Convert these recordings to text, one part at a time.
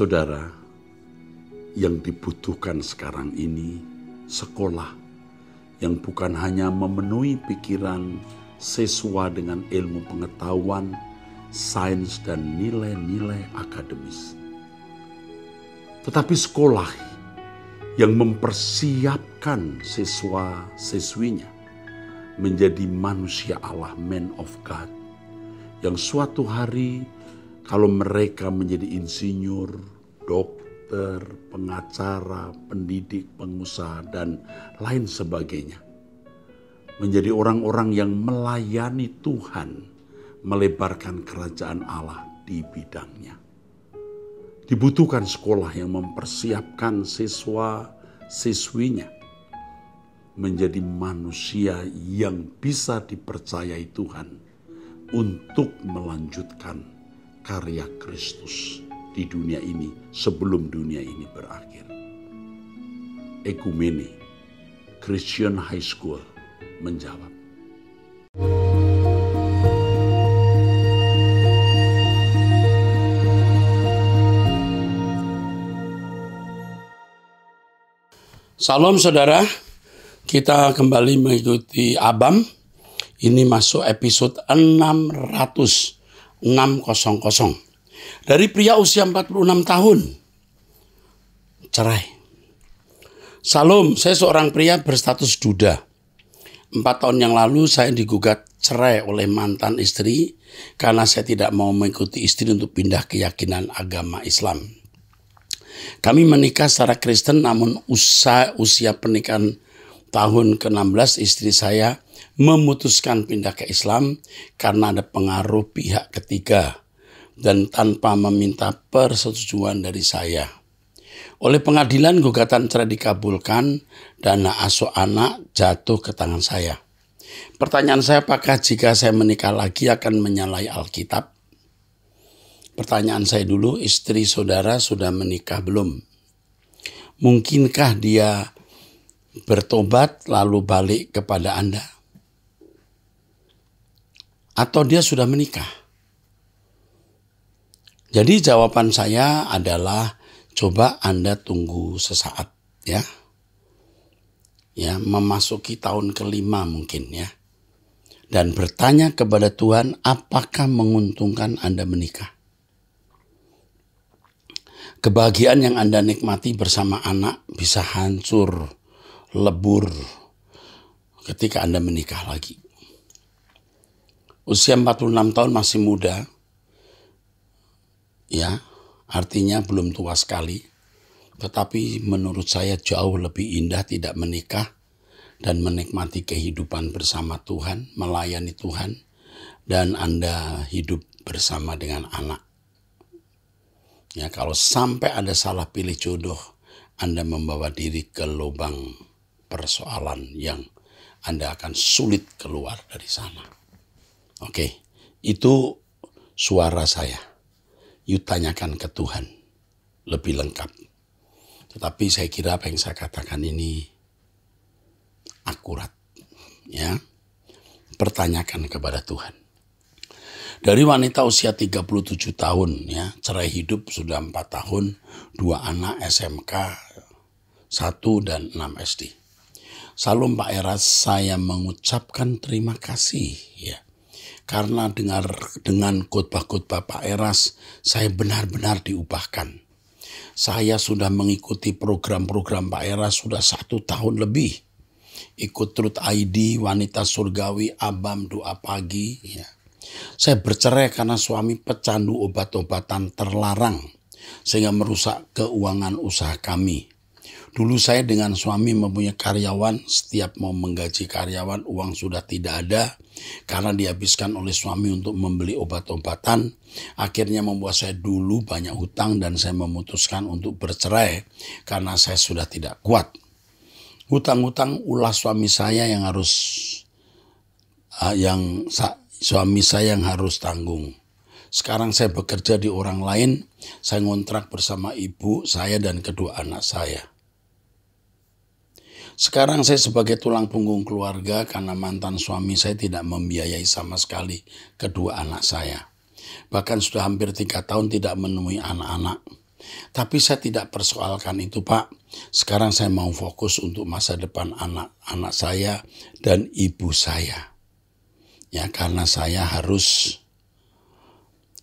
Saudara, yang dibutuhkan sekarang ini sekolah yang bukan hanya memenuhi pikiran sesuai dengan ilmu pengetahuan, sains, dan nilai-nilai akademis, tetapi sekolah yang mempersiapkan siswa-siswinya menjadi manusia Allah, man of God, yang suatu hari kalau mereka menjadi insinyur, dokter, pengacara, pendidik, pengusaha, dan lain sebagainya. Menjadi orang-orang yang melayani Tuhan, melebarkan kerajaan Allah di bidangnya. Dibutuhkan sekolah yang mempersiapkan siswa-siswinya menjadi manusia yang bisa dipercayai Tuhan untuk melanjutkan karya Kristus di dunia ini sebelum dunia ini berakhir. Ekumeni Christian High School menjawab. Salam saudara, kita kembali mengikuti Abam. Ini masuk episode 600 600. Dari pria usia 46 tahun cerai. Salam, saya seorang pria berstatus duda. Empat tahun yang lalu saya digugat cerai oleh mantan istri karena saya tidak mau mengikuti istri untuk pindah keyakinan agama Islam. Kami menikah secara Kristen namun usia, usia pernikahan tahun ke-16 istri saya memutuskan pindah ke Islam karena ada pengaruh pihak ketiga dan tanpa meminta persetujuan dari saya. Oleh pengadilan gugatan cerai dikabulkan dan asuh anak jatuh ke tangan saya. Pertanyaan saya apakah jika saya menikah lagi akan menyalahi Alkitab? Pertanyaan saya dulu, istri saudara sudah menikah belum? Mungkinkah dia bertobat lalu balik kepada Anda? atau dia sudah menikah? Jadi jawaban saya adalah coba Anda tunggu sesaat ya. Ya, memasuki tahun kelima mungkin ya. Dan bertanya kepada Tuhan apakah menguntungkan Anda menikah. Kebahagiaan yang Anda nikmati bersama anak bisa hancur, lebur ketika Anda menikah lagi. Usia 46 tahun masih muda. Ya, artinya belum tua sekali. Tetapi menurut saya jauh lebih indah tidak menikah dan menikmati kehidupan bersama Tuhan, melayani Tuhan, dan Anda hidup bersama dengan anak. Ya, kalau sampai ada salah pilih jodoh, Anda membawa diri ke lubang persoalan yang Anda akan sulit keluar dari sana. Oke, itu suara saya. You tanyakan ke Tuhan. Lebih lengkap. Tetapi saya kira apa yang saya katakan ini akurat. Ya, pertanyakan kepada Tuhan. Dari wanita usia 37 tahun ya, cerai hidup sudah 4 tahun, dua anak SMK 1 dan 6 SD. Salam Pak Eras, saya mengucapkan terima kasih ya karena dengar dengan khotbah-khotbah Pak Eras, saya benar-benar diubahkan. Saya sudah mengikuti program-program Pak Eras sudah satu tahun lebih. Ikut Truth ID, Wanita Surgawi, Abam, Doa Pagi. Ya. Saya bercerai karena suami pecandu obat-obatan terlarang sehingga merusak keuangan usaha kami. Dulu saya dengan suami mempunyai karyawan, setiap mau menggaji karyawan uang sudah tidak ada karena dihabiskan oleh suami untuk membeli obat-obatan. Akhirnya membuat saya dulu banyak hutang dan saya memutuskan untuk bercerai karena saya sudah tidak kuat. Hutang-hutang ulah suami saya yang harus ah, yang suami saya yang harus tanggung. Sekarang saya bekerja di orang lain, saya ngontrak bersama ibu saya dan kedua anak saya. Sekarang saya sebagai tulang punggung keluarga karena mantan suami saya tidak membiayai sama sekali kedua anak saya. Bahkan sudah hampir tiga tahun tidak menemui anak-anak. Tapi saya tidak persoalkan itu Pak. Sekarang saya mau fokus untuk masa depan anak-anak saya dan ibu saya. Ya karena saya harus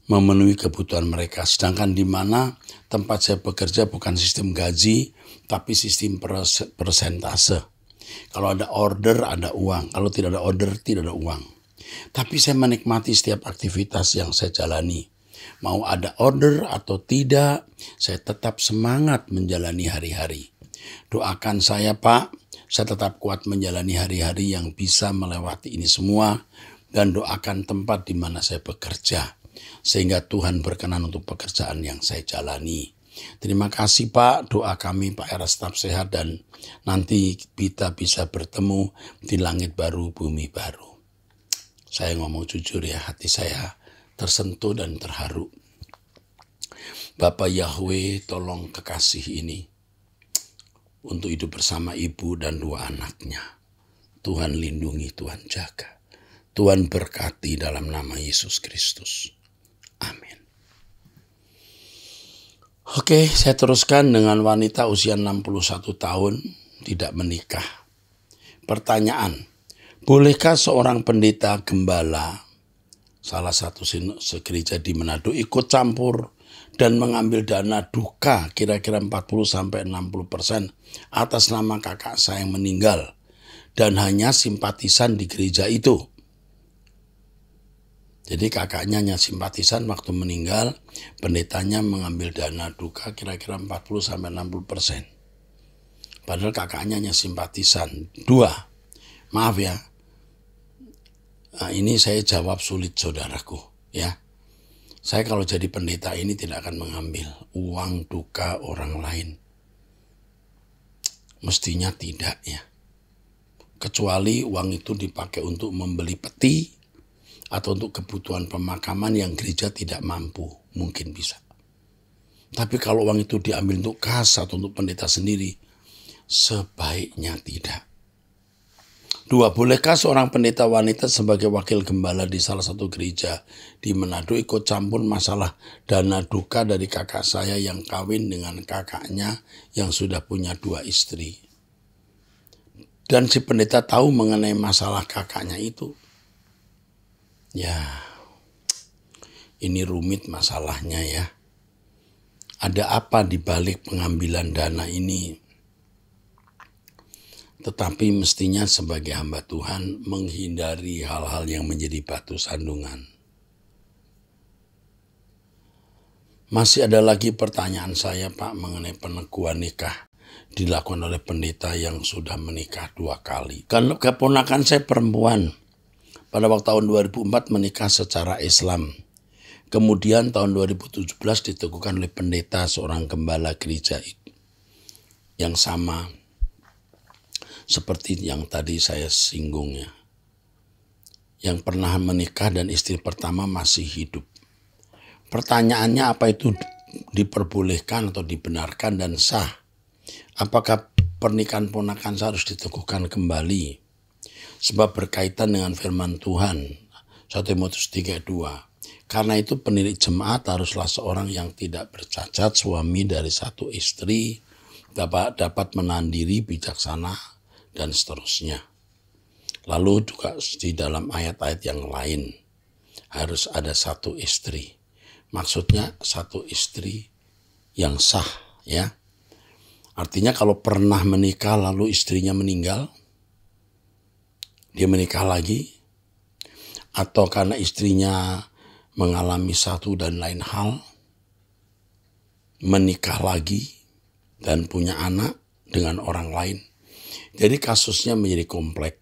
memenuhi kebutuhan mereka. Sedangkan di mana tempat saya bekerja bukan sistem gaji, tapi sistem persentase. Kalau ada order, ada uang. Kalau tidak ada order, tidak ada uang. Tapi saya menikmati setiap aktivitas yang saya jalani. Mau ada order atau tidak, saya tetap semangat menjalani hari-hari. Doakan saya, Pak. Saya tetap kuat menjalani hari-hari yang bisa melewati ini semua dan doakan tempat di mana saya bekerja sehingga Tuhan berkenan untuk pekerjaan yang saya jalani Terima kasih Pak, doa kami Pak Era tetap sehat dan nanti kita bisa bertemu di langit baru, bumi baru. Saya ngomong jujur ya, hati saya tersentuh dan terharu. Bapak Yahweh tolong kekasih ini untuk hidup bersama ibu dan dua anaknya. Tuhan lindungi, Tuhan jaga. Tuhan berkati dalam nama Yesus Kristus. Amin. Oke, saya teruskan dengan wanita usia 61 tahun tidak menikah. Pertanyaan, bolehkah seorang pendeta gembala, salah satu gereja di Manado, ikut campur dan mengambil dana duka kira-kira 40-60 persen atas nama kakak saya yang meninggal dan hanya simpatisan di gereja itu. Jadi kakaknya hanya simpatisan waktu meninggal, pendetanya mengambil dana duka kira-kira 40 sampai 60 persen. Padahal kakaknya hanya simpatisan. Dua, maaf ya, nah, ini saya jawab sulit saudaraku ya. Saya kalau jadi pendeta ini tidak akan mengambil uang duka orang lain. Mestinya tidak ya. Kecuali uang itu dipakai untuk membeli peti atau untuk kebutuhan pemakaman yang gereja tidak mampu, mungkin bisa. Tapi kalau uang itu diambil untuk kas atau untuk pendeta sendiri, sebaiknya tidak. Dua, bolehkah seorang pendeta wanita sebagai wakil gembala di salah satu gereja di Manado ikut campur masalah dana duka dari kakak saya yang kawin dengan kakaknya yang sudah punya dua istri? Dan si pendeta tahu mengenai masalah kakaknya itu Ya, ini rumit masalahnya ya. Ada apa di balik pengambilan dana ini? Tetapi mestinya sebagai hamba Tuhan menghindari hal-hal yang menjadi batu sandungan. Masih ada lagi pertanyaan saya Pak mengenai peneguhan nikah dilakukan oleh pendeta yang sudah menikah dua kali. Kalau keponakan saya perempuan, pada waktu tahun 2004 menikah secara Islam. Kemudian tahun 2017 diteguhkan oleh pendeta seorang gembala gereja yang sama seperti yang tadi saya singgung ya. Yang pernah menikah dan istri pertama masih hidup. Pertanyaannya apa itu diperbolehkan atau dibenarkan dan sah? Apakah pernikahan ponakan saya harus diteguhkan kembali? sebab berkaitan dengan firman Tuhan 1 Timotius 3:2. Karena itu pendiri jemaat haruslah seorang yang tidak bercacat suami dari satu istri dapat dapat menandiri bijaksana dan seterusnya. Lalu juga di dalam ayat-ayat yang lain harus ada satu istri. Maksudnya satu istri yang sah ya. Artinya kalau pernah menikah lalu istrinya meninggal dia menikah lagi atau karena istrinya mengalami satu dan lain hal menikah lagi dan punya anak dengan orang lain. Jadi kasusnya menjadi kompleks.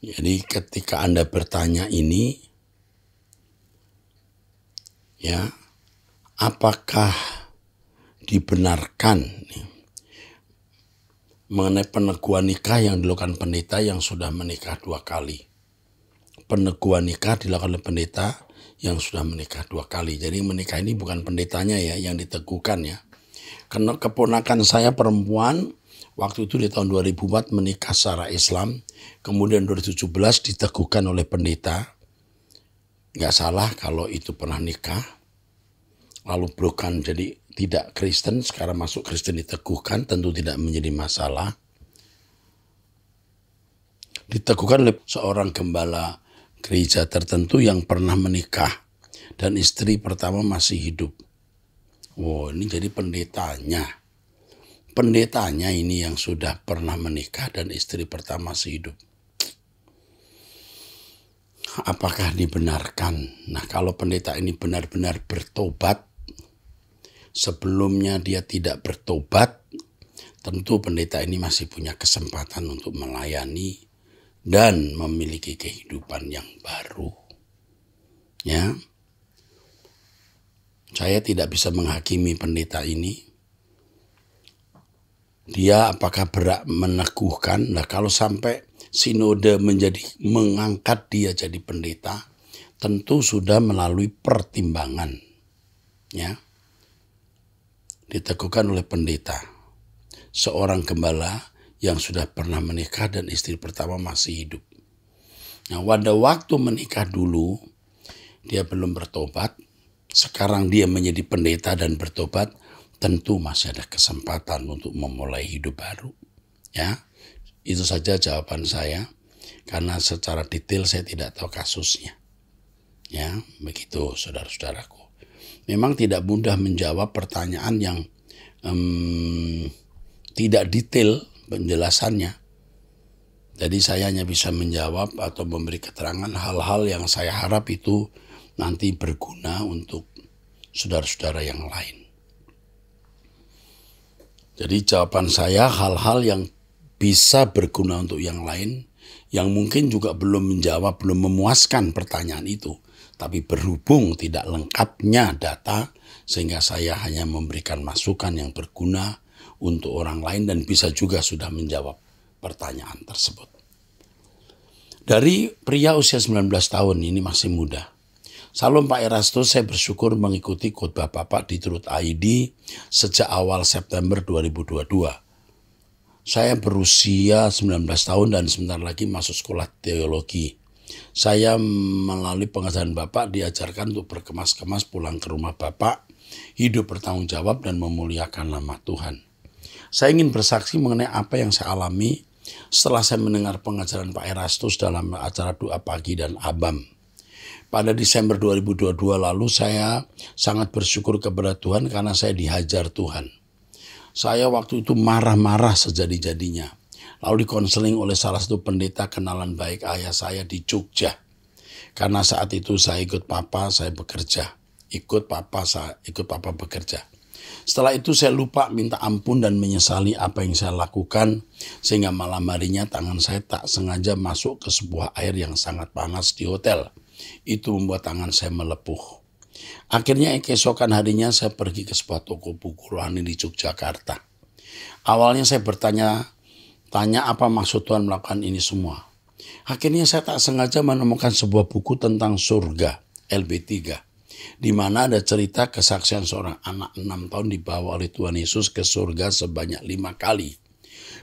Jadi ketika Anda bertanya ini ya apakah dibenarkan mengenai peneguhan nikah yang dilakukan pendeta yang sudah menikah dua kali. Peneguhan nikah dilakukan oleh pendeta yang sudah menikah dua kali. Jadi menikah ini bukan pendetanya ya yang diteguhkan ya. Karena keponakan saya perempuan waktu itu di tahun 2004 menikah secara Islam. Kemudian 2017 diteguhkan oleh pendeta. Nggak salah kalau itu pernah nikah. Lalu bukan jadi tidak Kristen, sekarang masuk Kristen diteguhkan, tentu tidak menjadi masalah. Diteguhkan oleh seorang gembala gereja tertentu yang pernah menikah dan istri pertama masih hidup. Wow, ini jadi pendetanya. Pendetanya ini yang sudah pernah menikah dan istri pertama masih hidup apakah dibenarkan? Nah, kalau pendeta ini benar-benar bertobat, sebelumnya dia tidak bertobat, tentu pendeta ini masih punya kesempatan untuk melayani dan memiliki kehidupan yang baru. Ya. Saya tidak bisa menghakimi pendeta ini. Dia apakah berat meneguhkan? Nah, kalau sampai sinode menjadi mengangkat dia jadi pendeta, tentu sudah melalui pertimbangan. Ya diteguhkan oleh pendeta, seorang gembala yang sudah pernah menikah dan istri pertama masih hidup. Nah, pada waktu menikah dulu, dia belum bertobat. Sekarang dia menjadi pendeta dan bertobat, tentu masih ada kesempatan untuk memulai hidup baru. Ya, itu saja jawaban saya. Karena secara detail saya tidak tahu kasusnya. Ya, begitu saudara-saudaraku memang tidak mudah menjawab pertanyaan yang um, tidak detail penjelasannya. Jadi saya hanya bisa menjawab atau memberi keterangan hal-hal yang saya harap itu nanti berguna untuk saudara-saudara yang lain. Jadi jawaban saya hal-hal yang bisa berguna untuk yang lain yang mungkin juga belum menjawab, belum memuaskan pertanyaan itu. Tapi berhubung tidak lengkapnya data, sehingga saya hanya memberikan masukan yang berguna untuk orang lain dan bisa juga sudah menjawab pertanyaan tersebut. Dari pria usia 19 tahun ini masih muda, Salam Pak Erasto, saya bersyukur mengikuti khotbah Bapak di Turut ID sejak awal September 2022. Saya berusia 19 tahun dan sebentar lagi masuk sekolah teologi. Saya melalui pengajaran Bapak diajarkan untuk berkemas-kemas pulang ke rumah Bapak, hidup bertanggung jawab dan memuliakan nama Tuhan. Saya ingin bersaksi mengenai apa yang saya alami setelah saya mendengar pengajaran Pak Erastus dalam acara doa pagi dan abam. Pada Desember 2022 lalu saya sangat bersyukur kepada Tuhan karena saya dihajar Tuhan. Saya waktu itu marah-marah sejadi-jadinya Lalu dikonseling oleh salah satu pendeta kenalan baik ayah saya di Jogja. Karena saat itu saya ikut papa, saya bekerja. Ikut papa, saya ikut papa bekerja. Setelah itu saya lupa minta ampun dan menyesali apa yang saya lakukan sehingga malam harinya tangan saya tak sengaja masuk ke sebuah air yang sangat panas di hotel. Itu membuat tangan saya melepuh. Akhirnya keesokan harinya saya pergi ke sebuah toko buku rohani di Yogyakarta. Awalnya saya bertanya Tanya apa maksud Tuhan melakukan ini semua. Akhirnya saya tak sengaja menemukan sebuah buku tentang surga, LB3. Di mana ada cerita kesaksian seorang anak enam tahun dibawa oleh Tuhan Yesus ke surga sebanyak lima kali.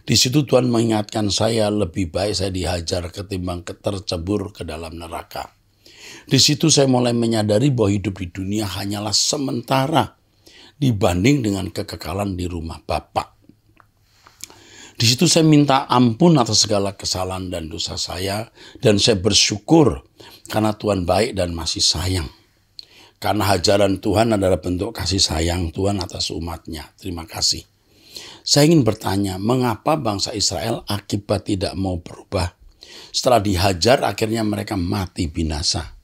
Di situ Tuhan mengingatkan saya lebih baik saya dihajar ketimbang tercebur ke dalam neraka. Di situ saya mulai menyadari bahwa hidup di dunia hanyalah sementara dibanding dengan kekekalan di rumah Bapak. Di situ saya minta ampun atas segala kesalahan dan dosa saya dan saya bersyukur karena Tuhan baik dan masih sayang. Karena hajaran Tuhan adalah bentuk kasih sayang Tuhan atas umatnya. Terima kasih. Saya ingin bertanya, mengapa bangsa Israel akibat tidak mau berubah? Setelah dihajar, akhirnya mereka mati binasa.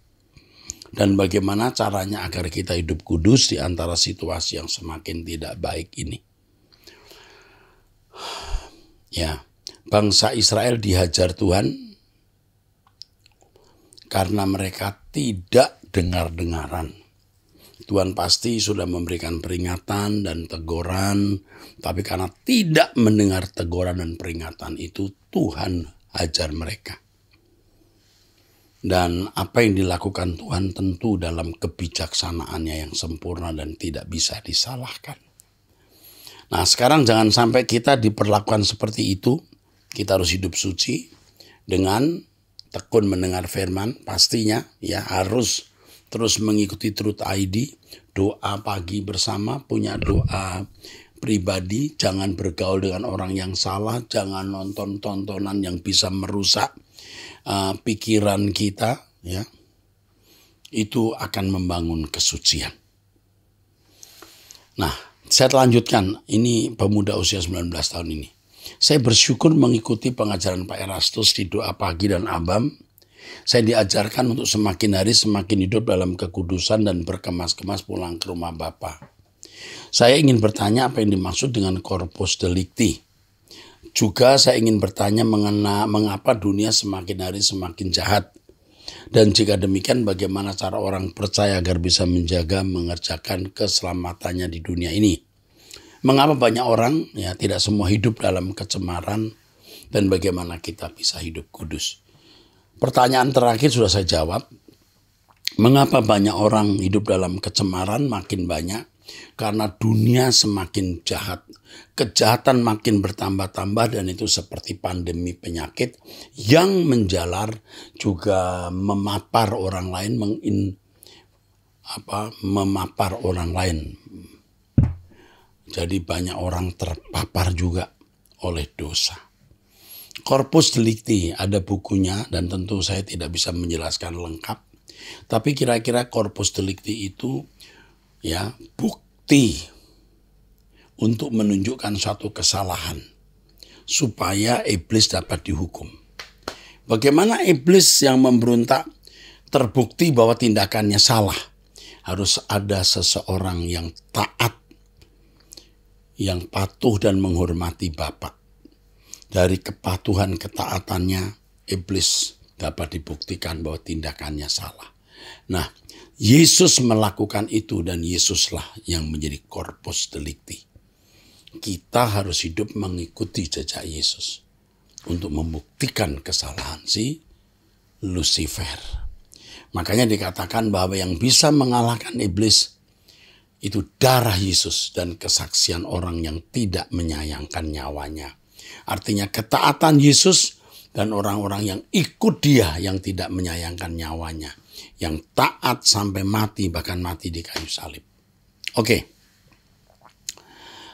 Dan bagaimana caranya agar kita hidup kudus di antara situasi yang semakin tidak baik ini? Ya, bangsa Israel dihajar Tuhan karena mereka tidak dengar-dengaran. Tuhan pasti sudah memberikan peringatan dan teguran, tapi karena tidak mendengar teguran dan peringatan itu, Tuhan ajar mereka. Dan apa yang dilakukan Tuhan tentu dalam kebijaksanaannya yang sempurna dan tidak bisa disalahkan. Nah sekarang jangan sampai kita diperlakukan seperti itu. Kita harus hidup suci dengan tekun mendengar firman pastinya ya harus terus mengikuti Truth ID doa pagi bersama punya doa pribadi jangan bergaul dengan orang yang salah jangan nonton tontonan yang bisa merusak uh, pikiran kita ya itu akan membangun kesucian nah saya lanjutkan, ini pemuda usia 19 tahun ini. Saya bersyukur mengikuti pengajaran Pak Erastus di doa pagi dan abam. Saya diajarkan untuk semakin hari semakin hidup dalam kekudusan dan berkemas-kemas pulang ke rumah Bapak Saya ingin bertanya apa yang dimaksud dengan korpus delikti. Juga saya ingin bertanya mengenai mengapa dunia semakin hari semakin jahat. Dan jika demikian bagaimana cara orang percaya agar bisa menjaga mengerjakan keselamatannya di dunia ini? Mengapa banyak orang ya tidak semua hidup dalam kecemaran dan bagaimana kita bisa hidup kudus? Pertanyaan terakhir sudah saya jawab. Mengapa banyak orang hidup dalam kecemaran makin banyak karena dunia semakin jahat, kejahatan makin bertambah-tambah dan itu seperti pandemi penyakit yang menjalar juga memapar orang lain, mengin apa memapar orang lain. Jadi banyak orang terpapar juga oleh dosa. Korpus delikti ada bukunya dan tentu saya tidak bisa menjelaskan lengkap. Tapi kira-kira korpus delikti itu ya bukti untuk menunjukkan suatu kesalahan supaya iblis dapat dihukum. Bagaimana iblis yang memberontak terbukti bahwa tindakannya salah? Harus ada seseorang yang taat, yang patuh dan menghormati Bapak. Dari kepatuhan ketaatannya, iblis dapat dibuktikan bahwa tindakannya salah. Nah, Yesus melakukan itu dan Yesuslah yang menjadi korpus delikti. Kita harus hidup mengikuti jejak Yesus untuk membuktikan kesalahan si Lucifer. Makanya dikatakan bahwa yang bisa mengalahkan iblis itu darah Yesus dan kesaksian orang yang tidak menyayangkan nyawanya. Artinya ketaatan Yesus dan orang-orang yang ikut dia yang tidak menyayangkan nyawanya yang taat sampai mati bahkan mati di kayu salib. Oke. Okay.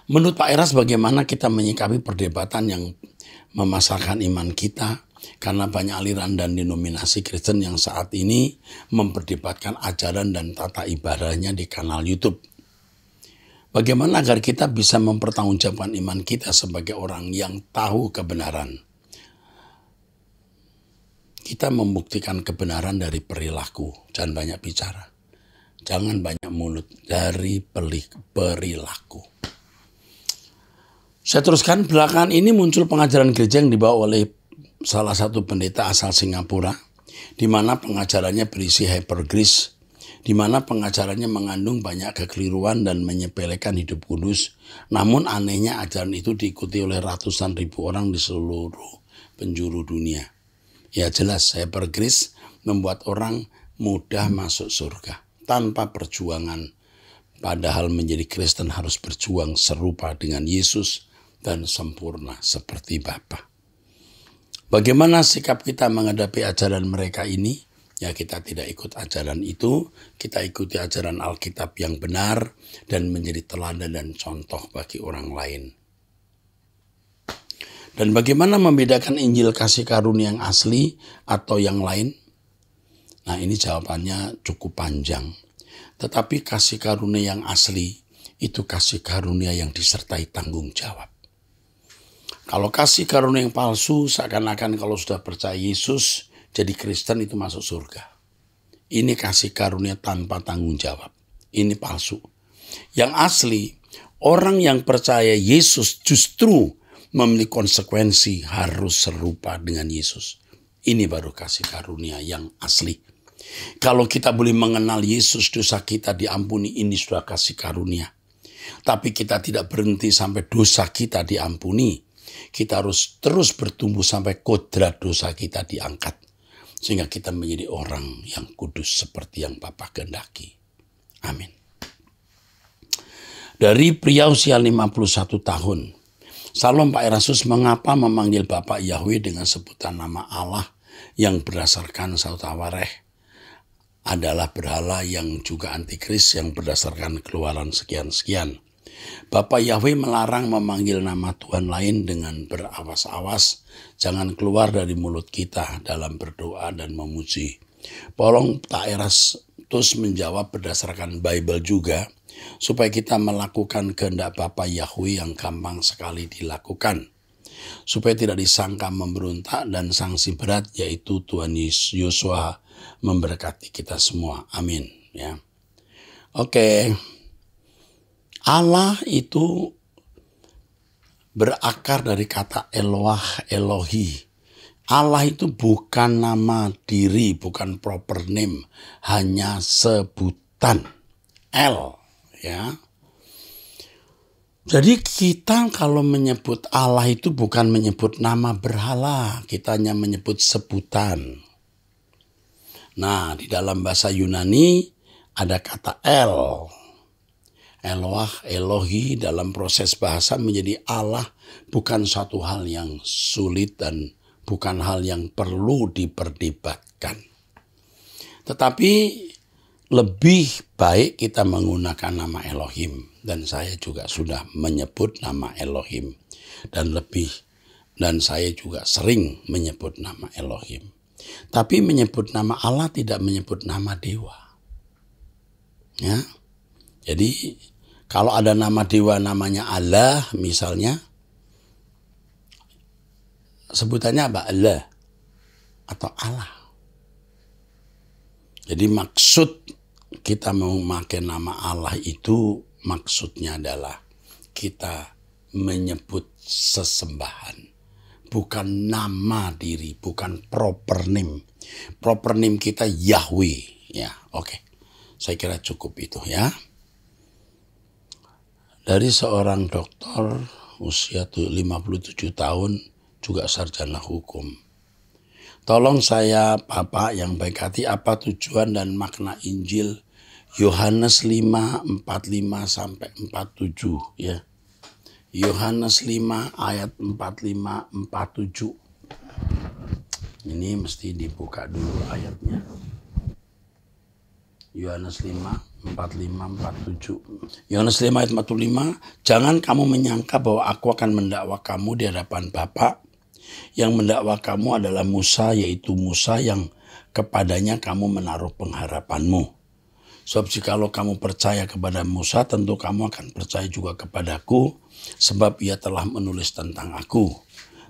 Menurut Pak Eras bagaimana kita menyikapi perdebatan yang memasarkan iman kita karena banyak aliran dan denominasi Kristen yang saat ini memperdebatkan ajaran dan tata ibadahnya di kanal YouTube. Bagaimana agar kita bisa mempertanggungjawabkan iman kita sebagai orang yang tahu kebenaran? Kita membuktikan kebenaran dari perilaku, jangan banyak bicara. Jangan banyak mulut dari pelik perilaku. Saya teruskan, belakangan ini muncul pengajaran gereja yang dibawa oleh salah satu pendeta asal Singapura, di mana pengajarannya berisi hypergris, di mana pengajarannya mengandung banyak kekeliruan dan menyepelekan hidup kudus. Namun anehnya ajaran itu diikuti oleh ratusan ribu orang di seluruh penjuru dunia. Ya jelas saya hypergrace membuat orang mudah masuk surga tanpa perjuangan. Padahal menjadi Kristen harus berjuang serupa dengan Yesus dan sempurna seperti Bapa. Bagaimana sikap kita menghadapi ajaran mereka ini? ya kita tidak ikut ajaran itu, kita ikuti ajaran Alkitab yang benar dan menjadi teladan dan contoh bagi orang lain. Dan bagaimana membedakan Injil kasih karunia yang asli atau yang lain? Nah, ini jawabannya cukup panjang. Tetapi kasih karunia yang asli itu kasih karunia yang disertai tanggung jawab. Kalau kasih karunia yang palsu seakan-akan kalau sudah percaya Yesus jadi Kristen itu masuk surga. Ini kasih karunia tanpa tanggung jawab. Ini palsu. Yang asli, orang yang percaya Yesus justru memiliki konsekuensi harus serupa dengan Yesus. Ini baru kasih karunia yang asli. Kalau kita boleh mengenal Yesus, dosa kita diampuni. Ini sudah kasih karunia. Tapi kita tidak berhenti sampai dosa kita diampuni. Kita harus terus bertumbuh sampai kodrat dosa kita diangkat. Sehingga kita menjadi orang yang kudus seperti yang Bapa kehendaki. Amin. Dari pria usia 51 tahun, Salam Pak Erasus, mengapa memanggil Bapak Yahweh dengan sebutan nama Allah yang berdasarkan Sautawareh adalah berhala yang juga antikris yang berdasarkan keluaran sekian-sekian. Bapak Yahweh melarang memanggil nama Tuhan lain dengan berawas-awas. Jangan keluar dari mulut kita dalam berdoa dan memuji. Polong Pak Erasus menjawab berdasarkan Bible juga supaya kita melakukan kehendak Bapa Yahweh yang gampang sekali dilakukan supaya tidak disangka memberontak dan sanksi berat yaitu Tuhan Yosua memberkati kita semua. Amin ya. Oke. Allah itu berakar dari kata Eloah Elohi. Allah itu bukan nama diri, bukan proper name, hanya sebutan. El ya. Jadi kita kalau menyebut Allah itu bukan menyebut nama berhala, kita hanya menyebut sebutan. Nah, di dalam bahasa Yunani ada kata El. Eloah, Elohi dalam proses bahasa menjadi Allah bukan satu hal yang sulit dan bukan hal yang perlu diperdebatkan. Tetapi lebih baik kita menggunakan nama Elohim dan saya juga sudah menyebut nama Elohim dan lebih dan saya juga sering menyebut nama Elohim. Tapi menyebut nama Allah tidak menyebut nama dewa. Ya. Jadi kalau ada nama dewa namanya Allah misalnya sebutannya apa? Allah atau Allah. Jadi maksud kita memakai nama Allah itu maksudnya adalah kita menyebut sesembahan. Bukan nama diri, bukan proper name. Proper name kita Yahweh. Ya, oke. Okay. Saya kira cukup itu ya. Dari seorang dokter usia 57 tahun juga sarjana hukum Tolong saya Bapak yang baik hati apa tujuan dan makna Injil Yohanes 5 45 sampai 47 ya. Yohanes 5 ayat 45 47. Ini mesti dibuka dulu ayatnya. Yohanes 5 45 47. Yohanes 5 ayat 45, jangan kamu menyangka bahwa aku akan mendakwa kamu di hadapan Bapak yang mendakwa kamu adalah Musa, yaitu Musa yang kepadanya kamu menaruh pengharapanmu. Sebab jikalau kamu percaya kepada Musa, tentu kamu akan percaya juga kepadaku, sebab ia telah menulis tentang aku.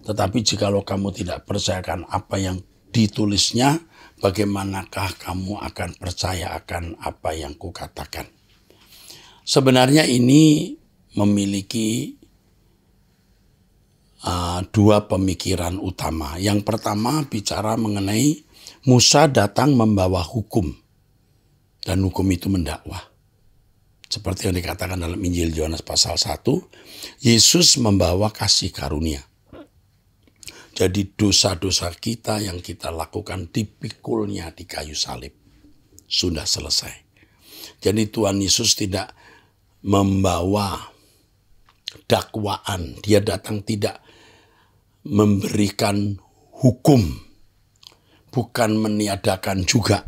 Tetapi jikalau kamu tidak percayakan apa yang ditulisnya, bagaimanakah kamu akan percaya akan apa yang kukatakan? Sebenarnya ini memiliki Ah, dua pemikiran utama. Yang pertama bicara mengenai Musa datang membawa hukum dan hukum itu mendakwah. Seperti yang dikatakan dalam Injil Yohanes pasal 1, Yesus membawa kasih karunia. Jadi dosa-dosa kita yang kita lakukan dipikulnya di kayu salib. Sudah selesai. Jadi Tuhan Yesus tidak membawa dakwaan. Dia datang tidak memberikan hukum, bukan meniadakan juga.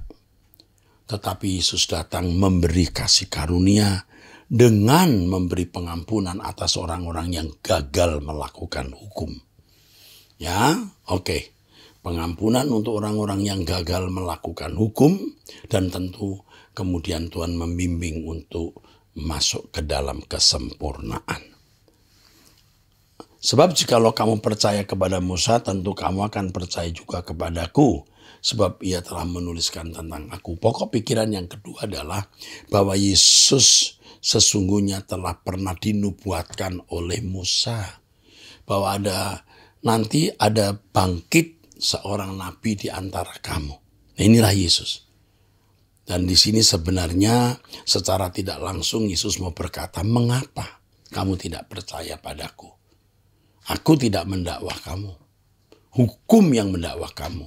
Tetapi Yesus datang memberi kasih karunia dengan memberi pengampunan atas orang-orang yang gagal melakukan hukum. Ya, oke. Okay. Pengampunan untuk orang-orang yang gagal melakukan hukum dan tentu kemudian Tuhan membimbing untuk masuk ke dalam kesempurnaan. Sebab jikalau kamu percaya kepada Musa, tentu kamu akan percaya juga kepadaku. Sebab ia telah menuliskan tentang aku. Pokok pikiran yang kedua adalah bahwa Yesus sesungguhnya telah pernah dinubuatkan oleh Musa. Bahwa ada nanti ada bangkit seorang nabi di antara kamu. Nah, inilah Yesus. Dan di sini sebenarnya secara tidak langsung Yesus mau berkata, "Mengapa kamu tidak percaya padaku?" Aku tidak mendakwah kamu. Hukum yang mendakwah kamu.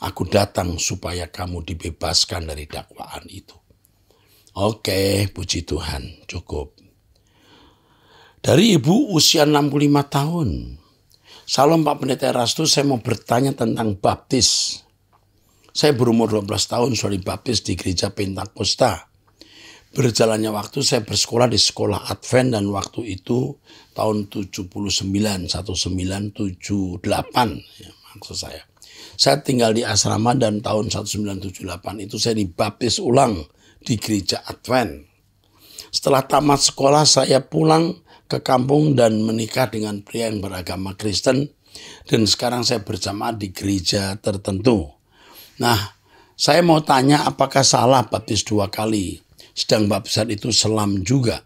Aku datang supaya kamu dibebaskan dari dakwaan itu. Oke, puji Tuhan, cukup. Dari ibu usia 65 tahun. Salam Pak Pendeta Rastu, saya mau bertanya tentang baptis. Saya berumur 12 tahun sudah Baptis di gereja Pentakosta berjalannya waktu saya bersekolah di sekolah Advent dan waktu itu tahun 79 1978 ya, maksud saya. Saya tinggal di asrama dan tahun 1978 itu saya dibaptis ulang di gereja Advent. Setelah tamat sekolah saya pulang ke kampung dan menikah dengan pria yang beragama Kristen dan sekarang saya berjamaah di gereja tertentu. Nah, saya mau tanya apakah salah baptis dua kali? Sedang baptisan itu selam juga.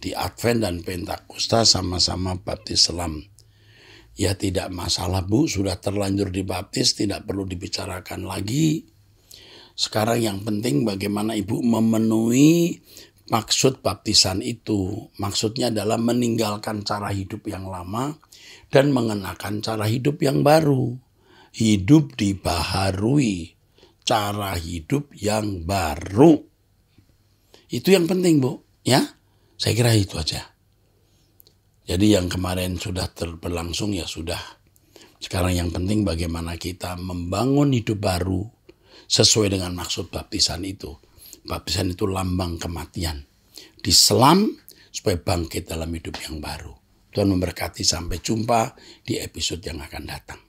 Di Advent dan Pentakosta sama-sama baptis selam. Ya tidak masalah Bu, sudah terlanjur dibaptis, tidak perlu dibicarakan lagi. Sekarang yang penting bagaimana Ibu memenuhi maksud baptisan itu. Maksudnya adalah meninggalkan cara hidup yang lama dan mengenakan cara hidup yang baru. Hidup dibaharui, cara hidup yang baru. Itu yang penting, Bu. Ya, saya kira itu aja. Jadi yang kemarin sudah berlangsung ya sudah. Sekarang yang penting bagaimana kita membangun hidup baru sesuai dengan maksud baptisan itu. Baptisan itu lambang kematian. Diselam supaya bangkit dalam hidup yang baru. Tuhan memberkati sampai jumpa di episode yang akan datang.